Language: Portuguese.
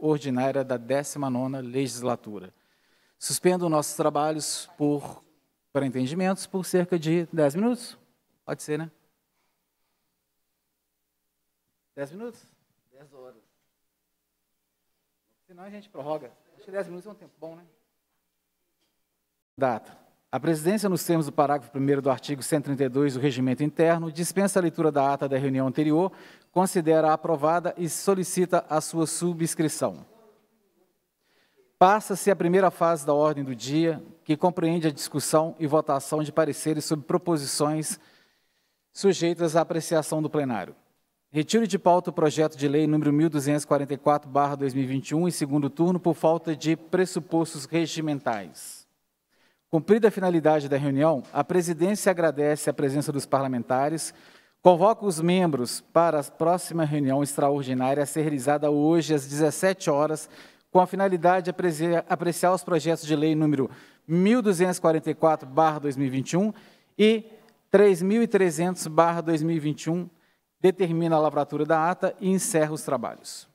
ordinária da 19ª legislatura. Suspendo nossos trabalhos por, por entendimentos por cerca de 10 minutos. Pode ser, né? 10 minutos? 10 horas. Senão a gente prorroga. Acho que 10 minutos é um tempo bom, né? Data. A presidência, nos termos do parágrafo 1 do artigo 132 do Regimento Interno, dispensa a leitura da ata da reunião anterior, considera aprovada e solicita a sua subscrição. Passa-se a primeira fase da ordem do dia, que compreende a discussão e votação de pareceres sobre proposições sujeitas à apreciação do plenário. Retiro de pauta o projeto de lei número 1244/2021 em segundo turno por falta de pressupostos regimentais. Cumprida a finalidade da reunião, a presidência agradece a presença dos parlamentares Convoco os membros para a próxima reunião extraordinária a ser realizada hoje às 17 horas, com a finalidade de apreciar, os projetos de lei número 1244/2021 e 3300/2021, determina a lavratura da ata e encerra os trabalhos.